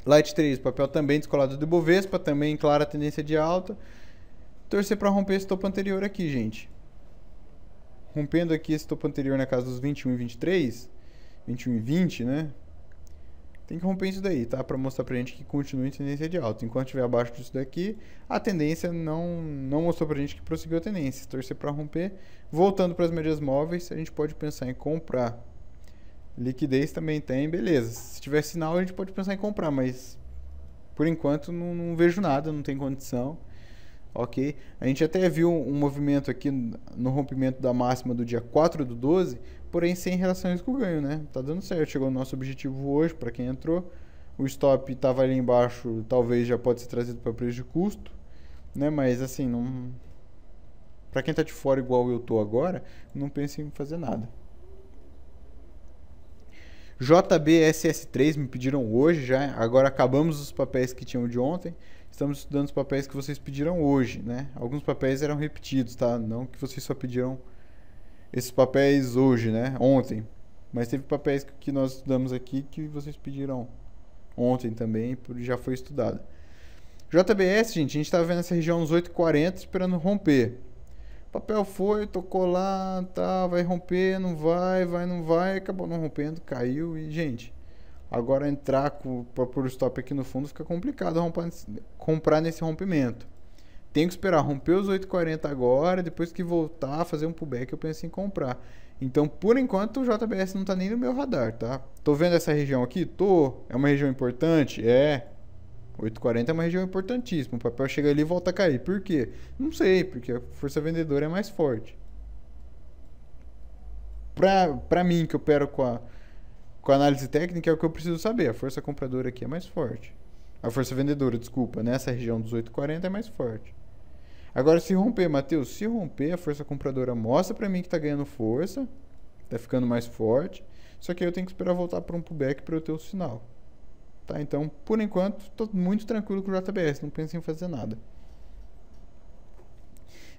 Light 3, papel também descolado do Bovespa, também clara tendência de alta. Torcer para romper esse topo anterior aqui, gente. Rompendo aqui esse topo anterior na casa dos 21 e 23, 21 e 20, né? tem que romper isso daí, tá? Para mostrar pra gente que continua em tendência de alta. Enquanto estiver abaixo disso daqui, a tendência não, não mostrou pra gente que prosseguiu a tendência. Se torcer para romper, voltando para as médias móveis, a gente pode pensar em comprar. Liquidez também tem, beleza. Se tiver sinal, a gente pode pensar em comprar, mas por enquanto não, não vejo nada, não tem condição ok? A gente até viu um movimento aqui no rompimento da máxima do dia 4 do 12, porém sem relação com o ganho, né? Tá dando certo, chegou no nosso objetivo hoje para quem entrou. O stop estava ali embaixo, talvez já pode ser trazido para preço de custo, né? Mas assim, não para quem está de fora igual eu tô agora, não pense em fazer nada. JBSS3 me pediram hoje já, agora acabamos os papéis que tinham de ontem. Estamos estudando os papéis que vocês pediram hoje, né? Alguns papéis eram repetidos, tá? Não que vocês só pediram esses papéis hoje, né? Ontem. Mas teve papéis que nós estudamos aqui que vocês pediram ontem também, já foi estudado. JBS, gente, a gente estava tá vendo essa região uns 8,40 esperando romper. O papel foi, tocou lá, tá, vai romper, não vai, vai, não vai, acabou não rompendo, caiu e, gente, Agora entrar para pôr o stop aqui no fundo fica complicado romper, comprar nesse rompimento. Tenho que esperar romper os 8,40 agora, depois que voltar, a fazer um pullback, eu penso em comprar. Então, por enquanto, o JBS não está nem no meu radar, tá? Tô vendo essa região aqui? Tô. É uma região importante? É. 8,40 é uma região importantíssima. O papel chega ali e volta a cair. Por quê? Não sei, porque a força vendedora é mais forte. Pra, pra mim, que opero com a com a análise técnica é o que eu preciso saber. A força compradora aqui é mais forte. A força vendedora, desculpa, nessa região dos 8,40 é mais forte. Agora, se romper, Matheus, se romper, a força compradora mostra para mim que está ganhando força, está ficando mais forte. Só que aí eu tenho que esperar voltar para um pullback para eu ter o sinal. Tá? Então, por enquanto, estou muito tranquilo com o JBS, não penso em fazer nada.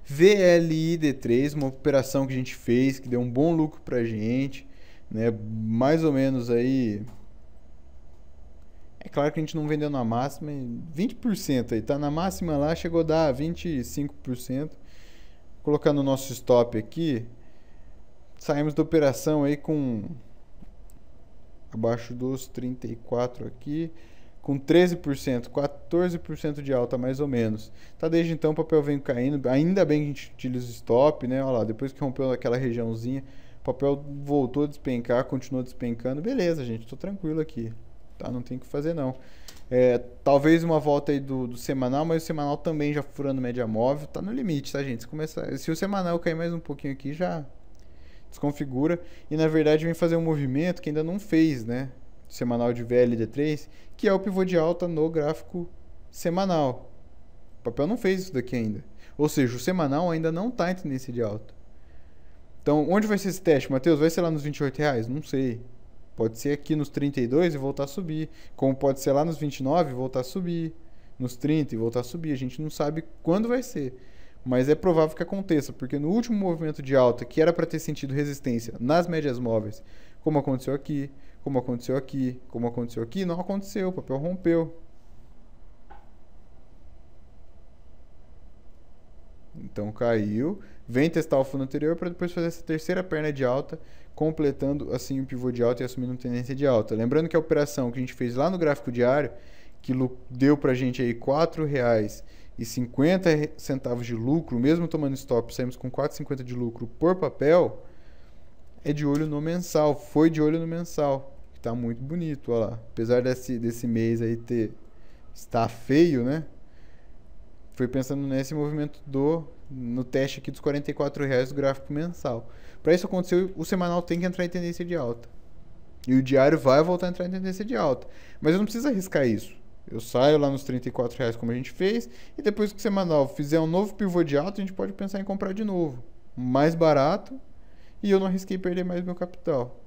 VLID3, uma operação que a gente fez, que deu um bom lucro para a gente né? Mais ou menos aí. É claro que a gente não vendeu na máxima, 20% aí, tá na máxima lá, chegou a dar 25%. Vou colocar no nosso stop aqui, saímos da operação aí com abaixo dos 34 aqui, com 13%, 14% de alta mais ou menos. Tá desde então o papel vem caindo, ainda bem que a gente utiliza o stop, né? Olha lá, depois que rompeu aquela regiãozinha, papel voltou a despencar, continuou despencando. Beleza, gente, tô tranquilo aqui. Tá? Não tem o que fazer, não. É, talvez uma volta aí do, do, semanal, mas o semanal também já furando média móvel, tá no limite, tá, gente? Se, começar, se o semanal cair mais um pouquinho aqui, já desconfigura. E na verdade vem fazer um movimento que ainda não fez, né? Semanal de VLD3, que é o pivô de alta no gráfico semanal. O papel não fez isso daqui ainda. Ou seja, o semanal ainda não está em tendência de alta. Então, onde vai ser esse teste, Matheus? Vai ser lá nos 28 reais? Não sei. Pode ser aqui nos 32 e voltar a subir. Como pode ser lá nos 29 e voltar a subir. Nos 30 e voltar a subir. A gente não sabe quando vai ser. Mas é provável que aconteça, porque no último movimento de alta, que era para ter sentido resistência nas médias móveis, como aconteceu aqui, como aconteceu aqui, como aconteceu aqui, não aconteceu. O papel rompeu. Então caiu, vem testar o fundo anterior para depois fazer essa terceira perna de alta, completando assim o pivô de alta e assumindo tendência de alta. Lembrando que a operação que a gente fez lá no gráfico diário, que deu para a gente aí R$ 4,50 de lucro, mesmo tomando stop, saímos com 4,50 de lucro por papel, é de olho no mensal, foi de olho no mensal, que está muito bonito, olha lá. Apesar desse, desse mês aí ter estar feio, né? fui pensando nesse movimento do no teste aqui dos 44 reais do gráfico mensal. Para isso acontecer, o semanal tem que entrar em tendência de alta. E o diário vai voltar a entrar em tendência de alta. Mas eu não preciso arriscar isso. Eu saio lá nos 34 reais como a gente fez e depois que o semanal fizer um novo pivô de alta, a gente pode pensar em comprar de novo, mais barato, e eu não arrisquei perder mais meu capital.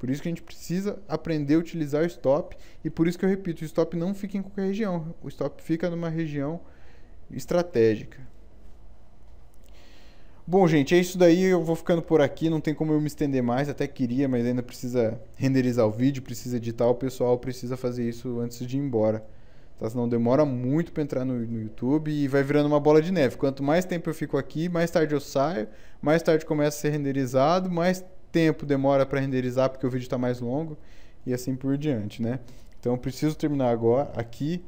Por isso que a gente precisa aprender a utilizar o stop e por isso que eu repito, o stop não fica em qualquer região, o stop fica numa região estratégica. Bom, gente, é isso daí. Eu vou ficando por aqui. Não tem como eu me estender mais. Até queria, mas ainda precisa renderizar o vídeo, precisa editar. O pessoal precisa fazer isso antes de ir embora. Tá? Senão demora muito para entrar no, no, YouTube e vai virando uma bola de neve. Quanto mais tempo eu fico aqui, mais tarde eu saio, mais tarde começa a ser renderizado, mais tempo demora para renderizar porque o vídeo está mais longo e assim por diante, né? Então preciso terminar agora aqui.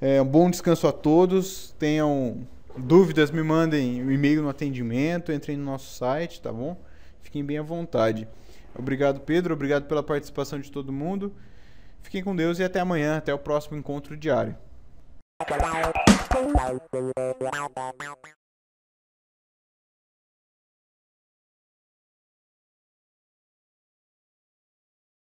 É, um bom descanso a todos. Tenham dúvidas, me mandem um e-mail no atendimento, entrem no nosso site, tá bom? Fiquem bem à vontade. Obrigado, Pedro. Obrigado pela participação de todo mundo. Fiquem com Deus e até amanhã, até o próximo encontro diário.